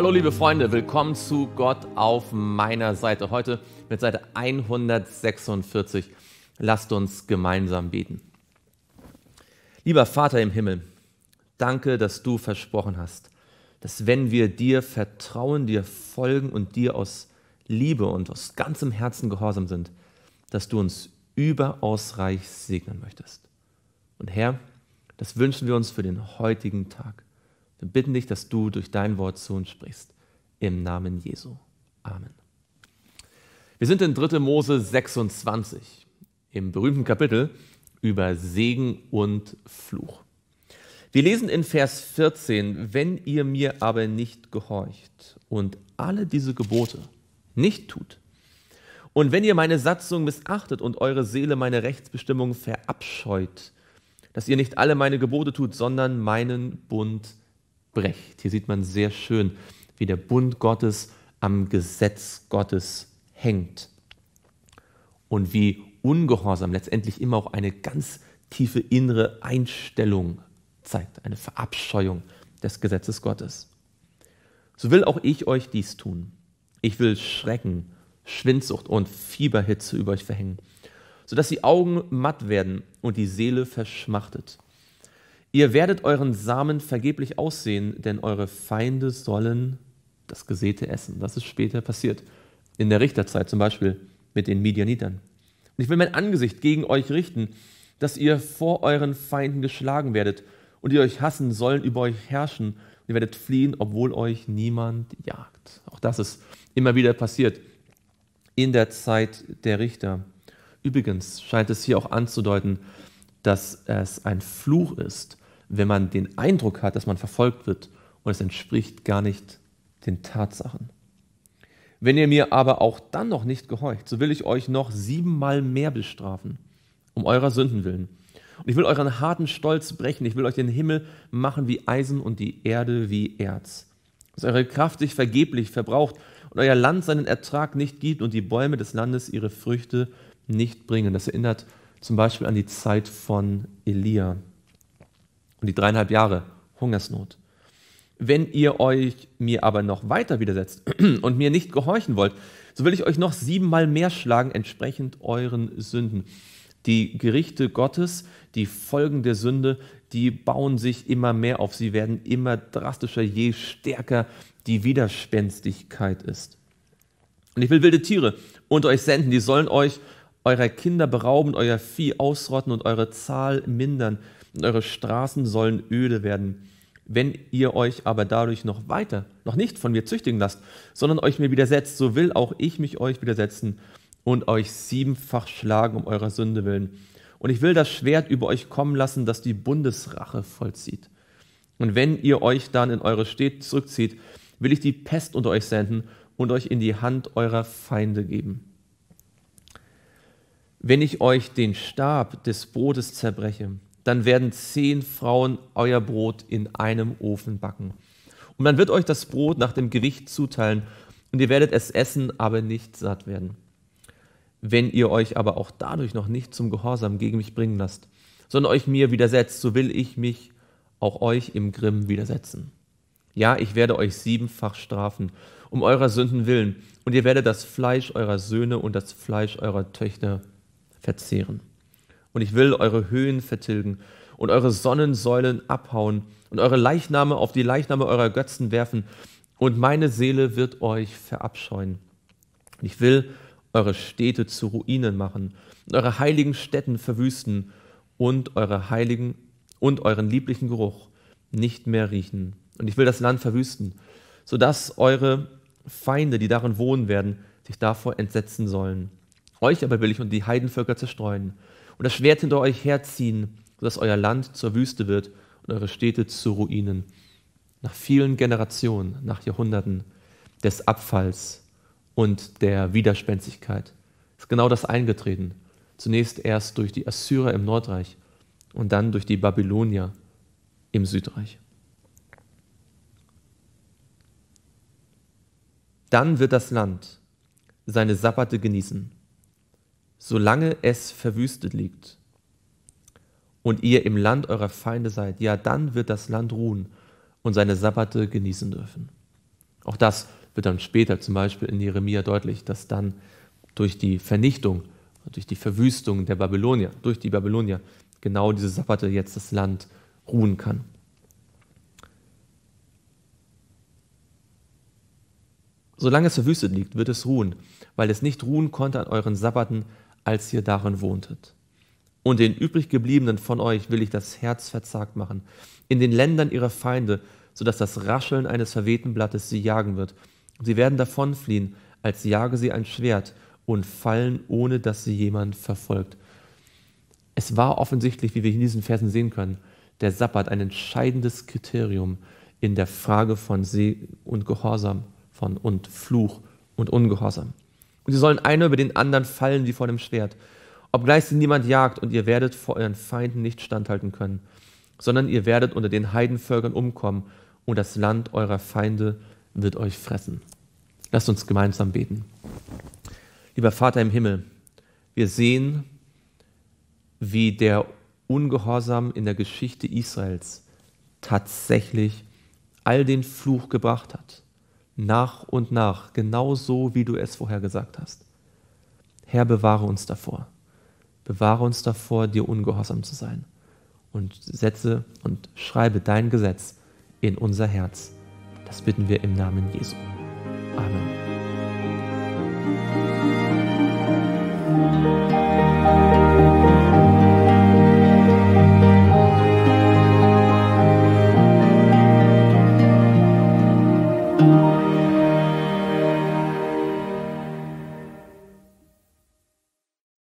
Hallo liebe Freunde, willkommen zu Gott auf meiner Seite. Heute mit Seite 146. Lasst uns gemeinsam beten. Lieber Vater im Himmel, danke, dass du versprochen hast, dass wenn wir dir vertrauen, dir folgen und dir aus Liebe und aus ganzem Herzen gehorsam sind, dass du uns überaus reich segnen möchtest. Und Herr, das wünschen wir uns für den heutigen Tag. Wir bitten dich, dass du durch dein Wort zu uns sprichst. Im Namen Jesu. Amen. Wir sind in 3. Mose 26, im berühmten Kapitel über Segen und Fluch. Wir lesen in Vers 14, wenn ihr mir aber nicht gehorcht und alle diese Gebote nicht tut, und wenn ihr meine Satzung missachtet und eure Seele meine Rechtsbestimmung verabscheut, dass ihr nicht alle meine Gebote tut, sondern meinen Bund Brecht. Hier sieht man sehr schön, wie der Bund Gottes am Gesetz Gottes hängt und wie Ungehorsam letztendlich immer auch eine ganz tiefe innere Einstellung zeigt, eine Verabscheuung des Gesetzes Gottes. So will auch ich euch dies tun. Ich will Schrecken, Schwindsucht und Fieberhitze über euch verhängen, sodass die Augen matt werden und die Seele verschmachtet. Ihr werdet euren Samen vergeblich aussehen, denn eure Feinde sollen das Gesäte essen. Das ist später passiert. In der Richterzeit zum Beispiel mit den Midianitern. Und ich will mein Angesicht gegen euch richten, dass ihr vor euren Feinden geschlagen werdet und die euch hassen sollen über euch herrschen. Und ihr werdet fliehen, obwohl euch niemand jagt. Auch das ist immer wieder passiert in der Zeit der Richter. Übrigens scheint es hier auch anzudeuten, dass es ein Fluch ist, wenn man den Eindruck hat, dass man verfolgt wird und es entspricht gar nicht den Tatsachen. Wenn ihr mir aber auch dann noch nicht gehorcht, so will ich euch noch siebenmal mehr bestrafen, um eurer Sünden willen. Und ich will euren harten Stolz brechen, ich will euch den Himmel machen wie Eisen und die Erde wie Erz. Dass eure Kraft sich vergeblich verbraucht und euer Land seinen Ertrag nicht gibt und die Bäume des Landes ihre Früchte nicht bringen. Das erinnert zum Beispiel an die Zeit von Elia. Und die dreieinhalb Jahre Hungersnot. Wenn ihr euch mir aber noch weiter widersetzt und mir nicht gehorchen wollt, so will ich euch noch siebenmal mehr schlagen, entsprechend euren Sünden. Die Gerichte Gottes, die Folgen der Sünde, die bauen sich immer mehr auf. Sie werden immer drastischer, je stärker die Widerspenstigkeit ist. Und ich will wilde Tiere unter euch senden, die sollen euch eurer Kinder berauben, euer Vieh ausrotten und eure Zahl mindern und eure Straßen sollen öde werden. Wenn ihr euch aber dadurch noch weiter, noch nicht von mir züchtigen lasst, sondern euch mir widersetzt, so will auch ich mich euch widersetzen und euch siebenfach schlagen um eurer Sünde willen. Und ich will das Schwert über euch kommen lassen, das die Bundesrache vollzieht. Und wenn ihr euch dann in eure Städte zurückzieht, will ich die Pest unter euch senden und euch in die Hand eurer Feinde geben. Wenn ich euch den Stab des Brotes zerbreche dann werden zehn Frauen euer Brot in einem Ofen backen. Und man wird euch das Brot nach dem Gewicht zuteilen und ihr werdet es essen, aber nicht satt werden. Wenn ihr euch aber auch dadurch noch nicht zum Gehorsam gegen mich bringen lasst, sondern euch mir widersetzt, so will ich mich auch euch im Grimm widersetzen. Ja, ich werde euch siebenfach strafen, um eurer Sünden willen, und ihr werdet das Fleisch eurer Söhne und das Fleisch eurer Töchter verzehren und ich will eure Höhen vertilgen und eure Sonnensäulen abhauen und eure Leichname auf die Leichname eurer Götzen werfen und meine Seele wird euch verabscheuen. Ich will eure Städte zu Ruinen machen und eure heiligen Stätten verwüsten und eure heiligen und euren lieblichen Geruch nicht mehr riechen. Und ich will das Land verwüsten, sodass eure Feinde, die darin wohnen werden, sich davor entsetzen sollen. Euch aber will ich und die Heidenvölker zerstreuen, und das Schwert hinter euch herziehen, sodass euer Land zur Wüste wird und eure Städte zu Ruinen. Nach vielen Generationen, nach Jahrhunderten des Abfalls und der Widerspenstigkeit ist genau das eingetreten. Zunächst erst durch die Assyrer im Nordreich und dann durch die Babylonier im Südreich. Dann wird das Land seine Sabbate genießen solange es verwüstet liegt und ihr im Land eurer Feinde seid, ja, dann wird das Land ruhen und seine Sabbate genießen dürfen. Auch das wird dann später zum Beispiel in Jeremia deutlich, dass dann durch die Vernichtung, durch die Verwüstung der Babylonier, durch die Babylonier, genau diese Sabbate jetzt das Land ruhen kann. Solange es verwüstet liegt, wird es ruhen, weil es nicht ruhen konnte an euren Sabbaten, als ihr darin wohntet. Und den übrig gebliebenen von euch will ich das Herz verzagt machen, in den Ländern ihrer Feinde, sodass das Rascheln eines verwehten Blattes sie jagen wird. Sie werden davonfliehen, als jage sie ein Schwert und fallen, ohne dass sie jemand verfolgt. Es war offensichtlich, wie wir in diesen Versen sehen können, der Sabbat ein entscheidendes Kriterium in der Frage von See und Gehorsam von und Fluch und Ungehorsam. Und sie sollen einer über den anderen fallen wie vor dem Schwert, obgleich sie niemand jagt, und ihr werdet vor euren Feinden nicht standhalten können, sondern ihr werdet unter den Heidenvölkern umkommen, und das Land eurer Feinde wird euch fressen. Lasst uns gemeinsam beten. Lieber Vater im Himmel, wir sehen, wie der Ungehorsam in der Geschichte Israels tatsächlich all den Fluch gebracht hat nach und nach, genau so, wie du es vorher gesagt hast. Herr, bewahre uns davor. Bewahre uns davor, dir ungehorsam zu sein. Und setze und schreibe dein Gesetz in unser Herz. Das bitten wir im Namen Jesu. Amen.